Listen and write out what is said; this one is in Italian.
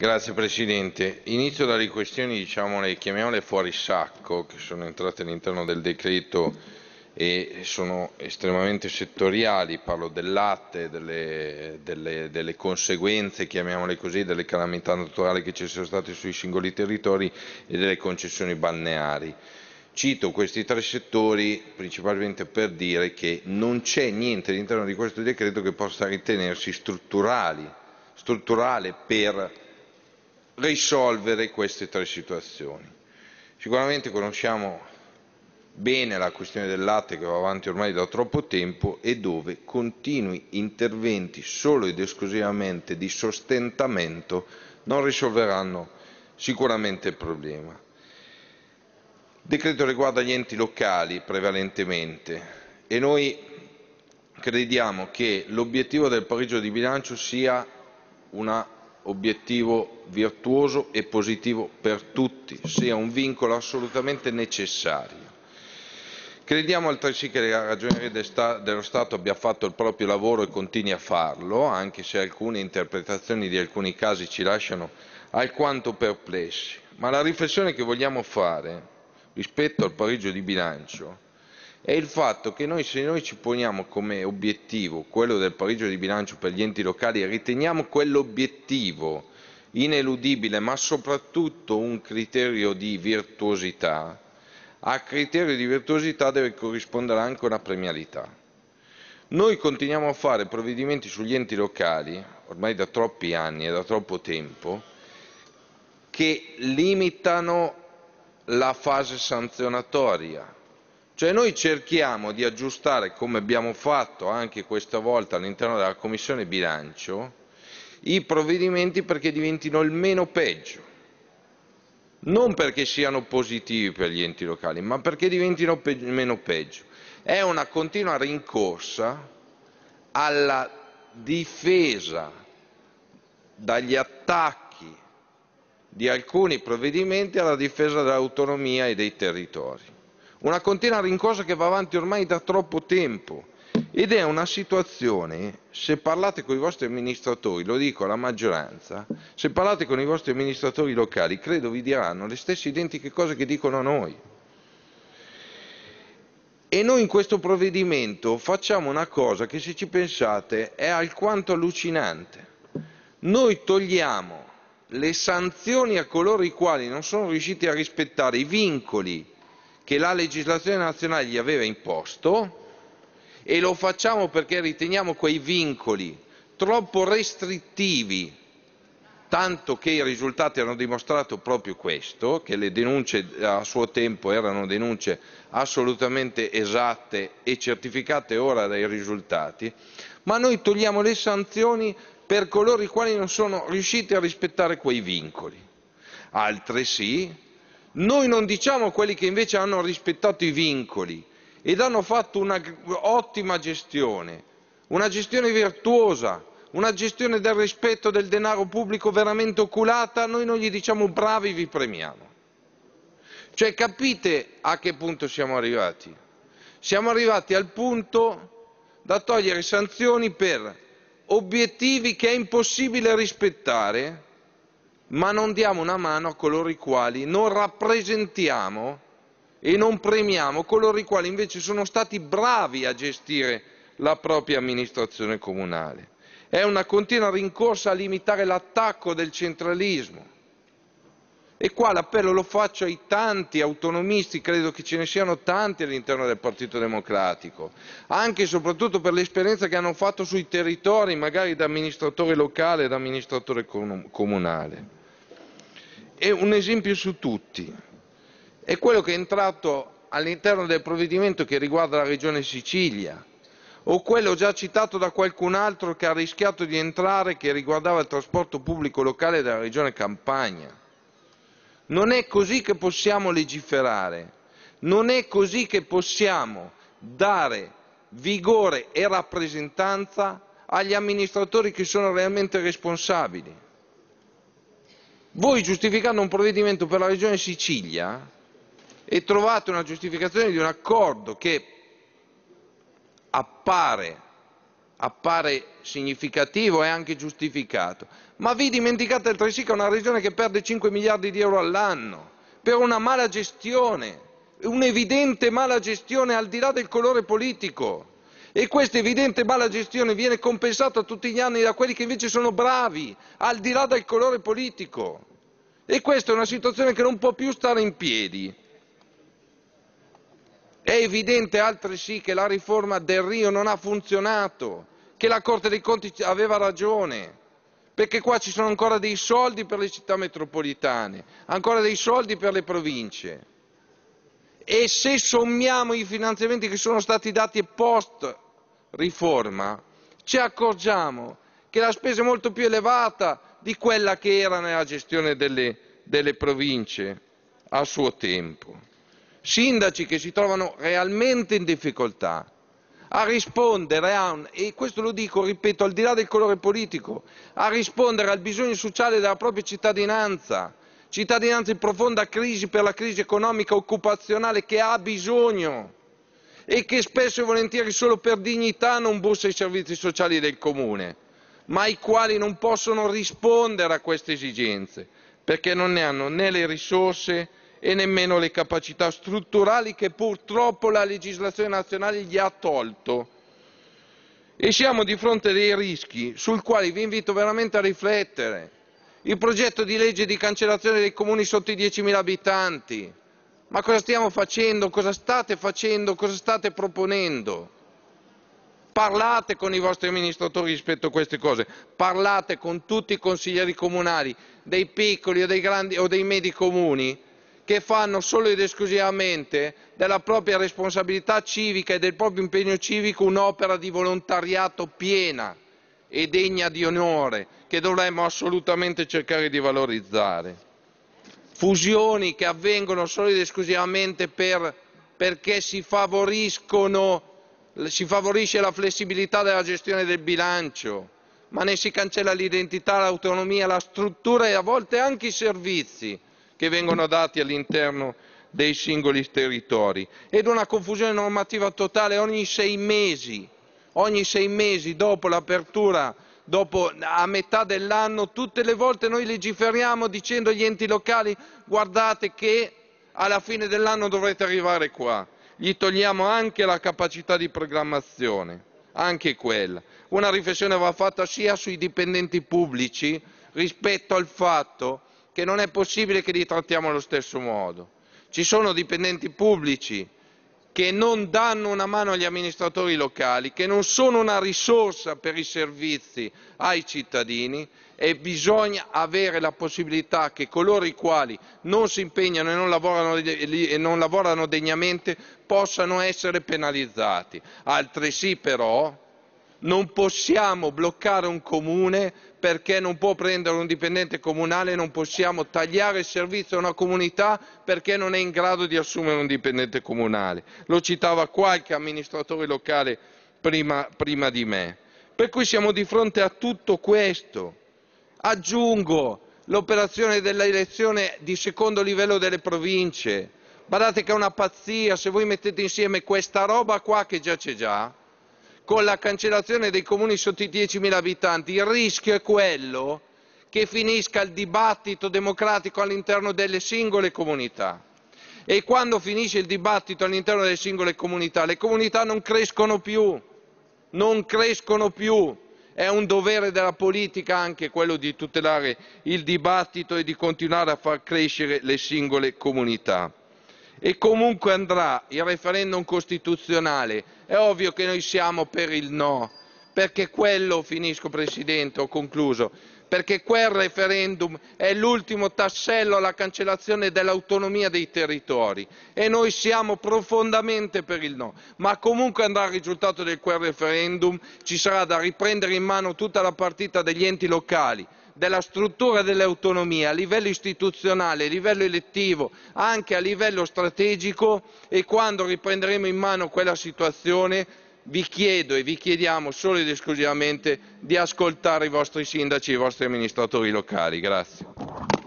Grazie Presidente. Inizio dalle questioni, diciamole, chiamiamole fuori sacco, che sono entrate all'interno del decreto e sono estremamente settoriali, parlo del latte, delle, delle, delle, conseguenze, chiamiamole così, delle calamità naturali che ci sono state sui singoli territori e delle concessioni balneari. Cito questi tre settori principalmente per dire che non c'è niente all'interno di questo decreto che possa ritenersi strutturale per risolvere queste tre situazioni. Sicuramente conosciamo bene la questione del latte che va avanti ormai da troppo tempo e dove continui interventi solo ed esclusivamente di sostentamento non risolveranno sicuramente il problema. Il decreto riguarda gli enti locali prevalentemente e noi crediamo che l'obiettivo del pareggio di bilancio sia una obiettivo virtuoso e positivo per tutti, sia un vincolo assolutamente necessario. Crediamo altresì che la Ragioneria dello Stato abbia fatto il proprio lavoro e continui a farlo, anche se alcune interpretazioni di alcuni casi ci lasciano alquanto perplessi. Ma la riflessione che vogliamo fare rispetto al pareggio di bilancio è il fatto che noi se noi ci poniamo come obiettivo quello del pareggio di bilancio per gli enti locali e riteniamo quell'obiettivo ineludibile ma soprattutto un criterio di virtuosità, a criterio di virtuosità deve corrispondere anche una premialità. Noi continuiamo a fare provvedimenti sugli enti locali, ormai da troppi anni e da troppo tempo, che limitano la fase sanzionatoria, cioè noi cerchiamo di aggiustare, come abbiamo fatto anche questa volta all'interno della Commissione bilancio, i provvedimenti perché diventino il meno peggio. Non perché siano positivi per gli enti locali, ma perché diventino pe meno peggio. È una continua rincorsa alla difesa dagli attacchi di alcuni provvedimenti alla difesa dell'autonomia e dei territori. Una continua rincorsa che va avanti ormai da troppo tempo ed è una situazione, se parlate con i vostri amministratori, lo dico alla maggioranza, se parlate con i vostri amministratori locali, credo vi diranno le stesse identiche cose che dicono a noi. E noi in questo provvedimento facciamo una cosa che se ci pensate è alquanto allucinante. Noi togliamo le sanzioni a coloro i quali non sono riusciti a rispettare i vincoli che la legislazione nazionale gli aveva imposto e lo facciamo perché riteniamo quei vincoli troppo restrittivi, tanto che i risultati hanno dimostrato proprio questo, che le denunce a suo tempo erano denunce assolutamente esatte e certificate ora dai risultati, ma noi togliamo le sanzioni per coloro i quali non sono riusciti a rispettare quei vincoli. Altresì noi non diciamo a quelli che invece hanno rispettato i vincoli ed hanno fatto un'ottima gestione, una gestione virtuosa, una gestione del rispetto del denaro pubblico veramente oculata, noi non gli diciamo bravi, vi premiamo. Cioè capite a che punto siamo arrivati? Siamo arrivati al punto da togliere sanzioni per obiettivi che è impossibile rispettare ma non diamo una mano a coloro i quali non rappresentiamo e non premiamo coloro i quali invece sono stati bravi a gestire la propria amministrazione comunale. È una continua rincorsa a limitare l'attacco del centralismo. E qua l'appello lo faccio ai tanti autonomisti, credo che ce ne siano tanti all'interno del Partito Democratico, anche e soprattutto per l'esperienza che hanno fatto sui territori, magari da amministratore locale e da amministratore comunale e un esempio su tutti è quello che è entrato all'interno del provvedimento che riguarda la regione Sicilia o quello già citato da qualcun altro che ha rischiato di entrare che riguardava il trasporto pubblico locale della regione Campania. Non è così che possiamo legiferare, non è così che possiamo dare vigore e rappresentanza agli amministratori che sono realmente responsabili. Voi giustificando un provvedimento per la Regione Sicilia e trovate una giustificazione di un accordo che appare, appare significativo e anche giustificato, ma vi dimenticate altresì che è una Regione che perde 5 miliardi di euro all'anno per una mala gestione, un'evidente mala gestione al di là del colore politico. E questa evidente mala gestione viene compensata tutti gli anni da quelli che invece sono bravi, al di là del colore politico. E questa è una situazione che non può più stare in piedi. È evidente altresì che la riforma del Rio non ha funzionato, che la Corte dei Conti aveva ragione, perché qua ci sono ancora dei soldi per le città metropolitane, ancora dei soldi per le province. E se sommiamo i finanziamenti che sono stati dati post riforma, ci accorgiamo che la spesa è molto più elevata di quella che era nella gestione delle, delle province a suo tempo. Sindaci che si trovano realmente in difficoltà a rispondere a un, e questo lo dico, ripeto, al di là del colore politico, a rispondere al bisogno sociale della propria cittadinanza cittadinanza in profonda crisi per la crisi economica occupazionale che ha bisogno e che spesso e volentieri solo per dignità non bussa ai servizi sociali del comune, ma i quali non possono rispondere a queste esigenze, perché non ne hanno né le risorse e nemmeno le capacità strutturali che purtroppo la legislazione nazionale gli ha tolto. E siamo di fronte a dei rischi sui quali vi invito veramente a riflettere il progetto di legge di cancellazione dei comuni sotto i 10.000 abitanti. Ma cosa stiamo facendo? Cosa state facendo? Cosa state proponendo? Parlate con i vostri amministratori rispetto a queste cose, parlate con tutti i consiglieri comunali, dei piccoli o dei, grandi, o dei medi comuni, che fanno solo ed esclusivamente della propria responsabilità civica e del proprio impegno civico un'opera di volontariato piena e degna di onore che dovremmo assolutamente cercare di valorizzare. Fusioni che avvengono solo ed esclusivamente per, perché si, si favorisce la flessibilità della gestione del bilancio, ma ne si cancella l'identità, l'autonomia, la struttura e a volte anche i servizi che vengono dati all'interno dei singoli territori ed una confusione normativa totale ogni sei mesi ogni sei mesi dopo l'apertura, a metà dell'anno, tutte le volte noi legiferiamo dicendo agli enti locali guardate che alla fine dell'anno dovrete arrivare qua. Gli togliamo anche la capacità di programmazione, anche quella. Una riflessione va fatta sia sui dipendenti pubblici rispetto al fatto che non è possibile che li trattiamo allo stesso modo. Ci sono dipendenti pubblici che non danno una mano agli amministratori locali, che non sono una risorsa per i servizi ai cittadini e bisogna avere la possibilità che coloro i quali non si impegnano e non lavorano, e non lavorano degnamente possano essere penalizzati. Altresì però non possiamo bloccare un comune perché non può prendere un dipendente comunale, non possiamo tagliare il servizio a una comunità perché non è in grado di assumere un dipendente comunale. Lo citava qualche amministratore locale prima, prima di me. Per cui siamo di fronte a tutto questo. Aggiungo l'operazione dell'elezione di secondo livello delle province. Guardate che è una pazzia, se voi mettete insieme questa roba qua che già c'è già, con la cancellazione dei comuni sotto i 10.000 abitanti, il rischio è quello che finisca il dibattito democratico all'interno delle singole comunità. E quando finisce il dibattito all'interno delle singole comunità, le comunità non crescono più, non crescono più. È un dovere della politica anche quello di tutelare il dibattito e di continuare a far crescere le singole comunità e comunque andrà il referendum costituzionale, è ovvio che noi siamo per il no, perché quello, finisco Presidente, ho concluso, perché quel referendum è l'ultimo tassello alla cancellazione dell'autonomia dei territori e noi siamo profondamente per il no, ma comunque andrà il risultato di quel referendum, ci sarà da riprendere in mano tutta la partita degli enti locali, della struttura dell'autonomia a livello istituzionale, a livello elettivo, anche a livello strategico e quando riprenderemo in mano quella situazione vi chiedo e vi chiediamo solo ed esclusivamente di ascoltare i vostri sindaci e i vostri amministratori locali. Grazie.